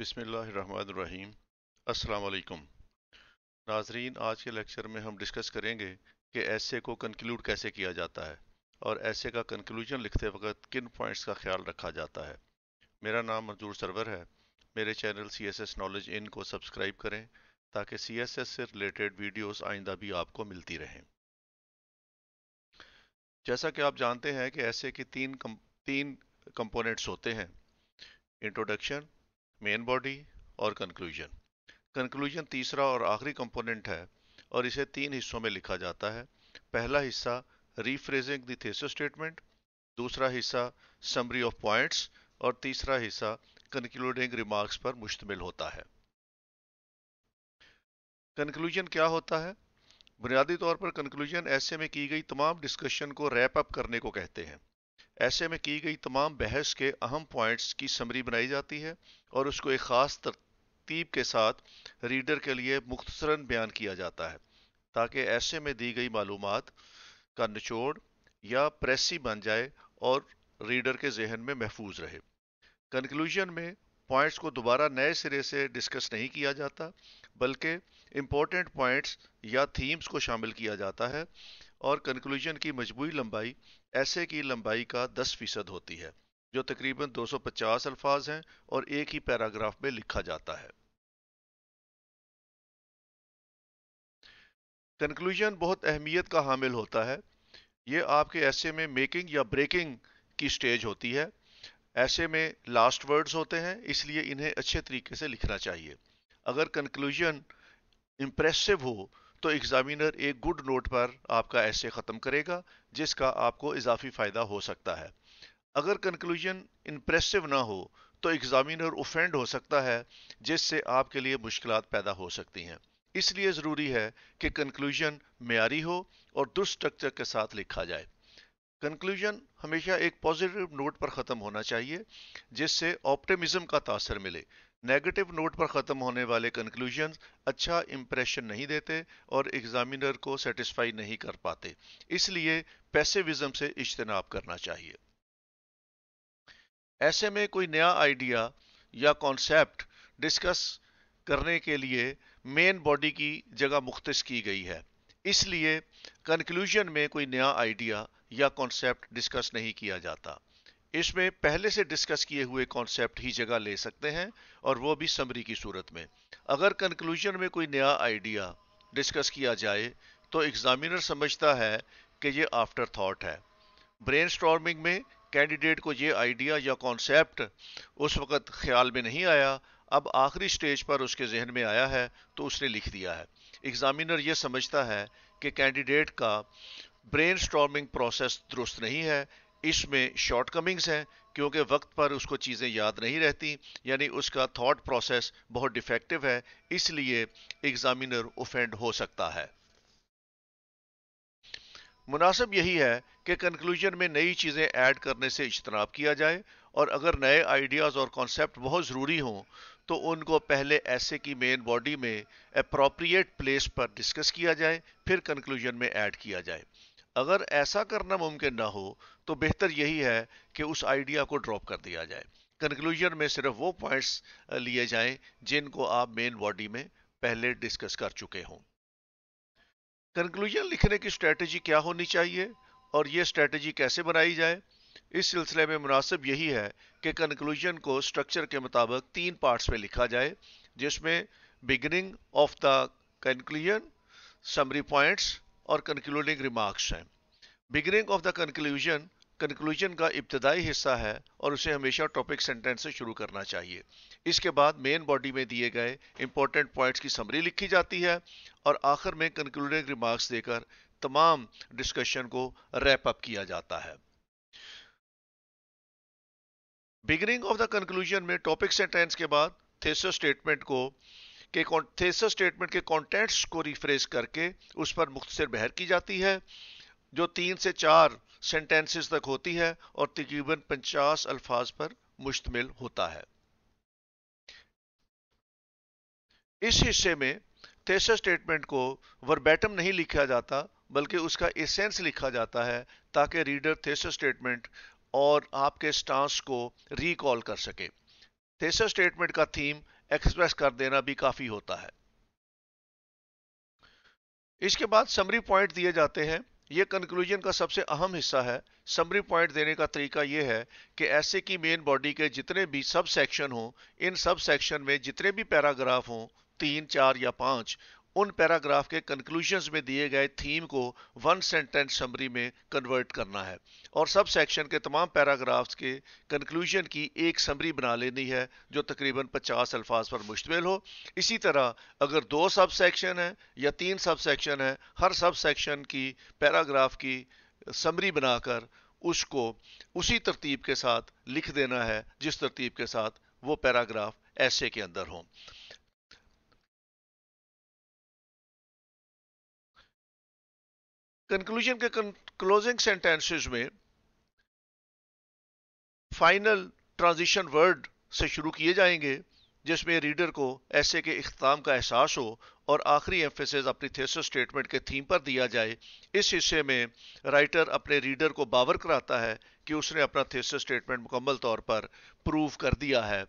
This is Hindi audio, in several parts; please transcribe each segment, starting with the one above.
बिसमीम् अल्लाम नाजरीन आज के लेक्चर में हम डिस्कस करेंगे कि ऐसे को कंक्लूड कैसे किया जाता है और ऐसे का कंक्लूजन लिखते वक्त किन पॉइंट्स का ख्याल रखा जाता है मेरा नाम मंजूर सरवर है मेरे channel C S S knowledge in को सब्सक्राइब करें ताकि सी एस एस से रिलेटेड वीडियोज़ आइंदा भी आपको मिलती रहें जैसा कि आप जानते हैं कि ऐसे के तीन कम, तीन कंपोनेंट्स होते हैं इंट्रोडक्शन मेन बॉडी और कंक्लूजन कंक्लूजन तीसरा और आखिरी कंपोनेंट है और इसे तीन हिस्सों में लिखा जाता है पहला हिस्सा रीफ्रेजिंग द थेसो स्टेटमेंट दूसरा हिस्सा समरी ऑफ पॉइंट्स और तीसरा हिस्सा कंक्लूडिंग रिमार्क्स पर मुश्तमिल होता है कंक्लूजन क्या होता है बुनियादी तौर पर कंक्लूजन ऐसे में की गई तमाम डिस्कशन को रैप अप करने को कहते हैं ऐसे में की गई तमाम बहस के अहम पॉइंट्स की समरी बनाई जाती है और उसको एक ख़ास तरतीब के साथ रीडर के लिए मुख्तसरा बयान किया जाता है ताकि ऐसे में दी गई मालूम का निचोड़ या प्रेसी बन जाए और रीडर के जहन में महफूज रहे कंक्लूजन में पॉइंट्स को दोबारा नए सिरे से डिस्कस नहीं किया जाता बल्कि इम्पोर्टेंट पॉइंट्स या थीम्स को शामिल किया जाता है और कंक्लूजन की मजबूरी लंबाई ऐसे की लंबाई का 10 फीसद होती है जो तकरीबन 250 अल्फाज हैं और एक ही पैराग्राफ में लिखा जाता है कंक्लूजन बहुत अहमियत का हामिल होता है ये आपके ऐसे में मेकिंग या ब्रेकिंग की स्टेज होती है ऐसे में लास्ट वर्ड्स होते हैं इसलिए इन्हें अच्छे तरीके से लिखना चाहिए अगर कंक्लूजन इम्प्रेसिव हो तो एग्जामिनर एक गुड नोट पर आपका ऐसे ख़त्म करेगा जिसका आपको इजाफी फ़ायदा हो सकता है अगर कंक्लूजन इंप्रेसिव ना हो तो एग्जामिनर ओफेंड हो सकता है जिससे आपके लिए मुश्किल पैदा हो सकती हैं इसलिए ज़रूरी है कि कंक्लूजन मैारी हो और दुरुस्त स्ट्रक्चर के साथ लिखा जाए कंक्लूजन हमेशा एक पॉजिटिव नोट पर ख़त्म होना चाहिए जिससे ऑप्टिमिज्म का तासर मिले नेगेटिव नोट पर ख़त्म होने वाले कंक्लूजन अच्छा इंप्रेशन नहीं देते और एग्जामिनर को सेटिस्फाई नहीं कर पाते इसलिए पैसिविज्म से इज्तनाब करना चाहिए ऐसे में कोई नया आइडिया या कॉन्सेप्ट डिस्कस करने के लिए मेन बॉडी की जगह मुख्त की गई है इसलिए कंक्लूजन में कोई नया आइडिया या कॉन्सेप्ट डिस्कस नहीं किया जाता इसमें पहले से डिस्कस किए हुए कॉन्सेप्ट ही जगह ले सकते हैं और वो भी समरी की सूरत में अगर कंक्लूजन में कोई नया आइडिया डिस्कस किया जाए तो एग्जामिनर समझता है कि ये आफ्टर थाट है ब्रेन में कैंडिडेट को ये आइडिया या कॉन्सेप्ट उस वक्त ख्याल में नहीं आया अब आखिरी स्टेज पर उसके जहन में आया है तो उसने लिख दिया है एग्जामिनर यह समझता है कि कैंडिडेट का ब्रेन प्रोसेस दुरुस्त नहीं है इसमें शॉर्टकमिंग्स हैं क्योंकि वक्त पर उसको चीज़ें याद नहीं रहती यानी उसका थॉट प्रोसेस बहुत डिफेक्टिव है इसलिए एग्जामिनर ओफेंड हो सकता है मुनासिब यही है कि कंक्लूजन में नई चीज़ें ऐड करने से इजतनाब किया जाए और अगर नए आइडियाज़ और कॉन्सेप्ट बहुत ज़रूरी हों तो उनको पहले ऐसे की मेन बॉडी में अप्रोप्रिएट प्लेस पर डिस्कस किया जाए फिर कंक्लूजन में ऐड किया जाए अगर ऐसा करना मुमकिन ना हो तो बेहतर यही है कि उस आइडिया को ड्रॉप कर दिया जाए कंक्लूजन में सिर्फ वो पॉइंट्स लिए जाएं जिनको आप मेन बॉडी में पहले डिस्कस कर चुके हों कंक्लूजन लिखने की स्ट्रेटजी क्या होनी चाहिए और ये स्ट्रेटजी कैसे बनाई जाए इस सिलसिले में मुनासिब यही है कि कंक्लूजन को स्ट्रक्चर के मुताबिक तीन पार्ट्स में लिखा जाए जिसमें beginning of the conclusion summary points और कंक्लूडिंग रिमार्क्स हैं beginning of the conclusion conclusion का इब्तदाई हिस्सा है और उसे हमेशा टॉपिक सेंटेंस से शुरू करना चाहिए इसके बाद मेन बॉडी में दिए गए इंपॉर्टेंट पॉइंट्स की समरी लिखी जाती है और आखिर में कंक्लूडिंग रिमार्क्स देकर तमाम डिस्कशन को रैप अप किया जाता है बिगनिंग ऑफ द कंक्लूजन में टॉपिक सेंटेंस के बाद थेसो स्टेटमेंट को के थेसर स्टेटमेंट के कॉन्टेंट्स को रिफ्रेश करके उस पर मुख्तर बहर की जाती है जो तीन से चार सेंटेंसेस तक होती है और तकरीबन पचास अल्फाज पर मुश्तमिल होता है इस हिस्से में थेसर स्टेटमेंट को वर्बैटम नहीं लिखा जाता बल्कि उसका एसेंस लिखा जाता है ताकि रीडर थेसर स्टेटमेंट और आपके स्टांस को रिकॉल कर सके थेसर स्टेटमेंट का थीम एक्सप्रेस कर देना भी काफ़ी होता है इसके बाद समरी पॉइंट दिए जाते हैं यह कंक्लूजन का सबसे अहम हिस्सा है समरी पॉइंट देने का तरीका यह है कि ऐसे की मेन बॉडी के जितने भी सब सेक्शन हों इन सब सेक्शन में जितने भी पैराग्राफ हों तीन चार या पांच उन पैराग्राफ के कंक्लूजन में दिए गए थीम को वन सेंटेंस समरी में कन्वर्ट करना है और सब सेक्शन के तमाम पैराग्राफ्स के कंक्लूजन की एक समरी बना लेनी है जो तकरीबन 50 अल्फाज पर मुश्तमिल हो इसी तरह अगर दो सब सेक्शन हैं या तीन सब सेक्शन हैं हर सब सेक्शन की पैराग्राफ की समरी बनाकर उसको उसी तरतीब के साथ लिख देना है जिस तरतीब के साथ वो पैराग्राफ ऐसे के अंदर हों कंक्लूजन के क्लोजिंग सेंटेंसेस में फाइनल ट्रांजिशन वर्ड से शुरू किए जाएंगे जिसमें रीडर को ऐसे के अख्ताम का एहसास हो और आखिरी एम्फेसिस अपनी थे स्टेटमेंट के थीम पर दिया जाए इस हिस्से में राइटर अपने रीडर को बावर कराता है कि उसने अपना थे स्टेटमेंट मुकम्मल तौर पर प्रूव कर दिया है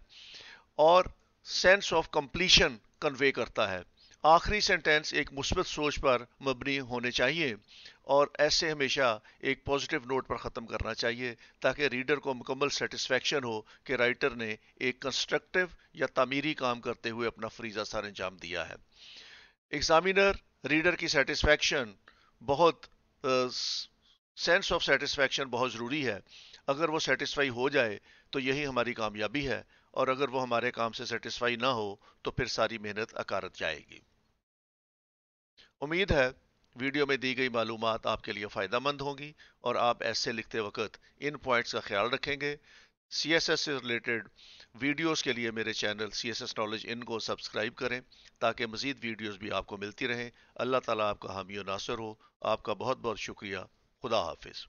और सेंस ऑफ कंप्लीशन कन्वे करता है आखिरी सेंटेंस एक मुस्बत सोच पर मबनी होने चाहिए और ऐसे हमेशा एक पॉजिटिव नोट पर ख़त्म करना चाहिए ताकि रीडर को मुकम्मल सेटिस्फेक्शन हो कि राइटर ने एक कंस्ट्रक्टिव या तमीरी काम करते हुए अपना फरीजा सर अंजाम दिया है एग्जामिनर रीडर की सेटिस्फेक्शन बहुत सेंस ऑफ सेटिस्फेक्शन बहुत ज़रूरी है अगर वो सेटिस्फाई हो जाए तो यही हमारी कामयाबी है और अगर वो हमारे काम से सेटिस्फाई ना हो तो फिर सारी मेहनत अकारत जाएगी उम्मीद है वीडियो में दी गई मालूम आपके लिए फ़ायदा मंद होंगी और आप ऐसे लिखते वक्त इन पॉइंट्स का ख्याल रखेंगे सी एस एस से रिलेटेड वीडियोज़ के लिए मेरे channel C S S knowledge in को सब्सक्राइब करें ताकि मज़ीद वीडियोज़ भी आपको मिलती रहें अल्लाह ताली आपका हामी नासर हो आपका बहुत बहुत शुक्रिया खुदा हाफिज़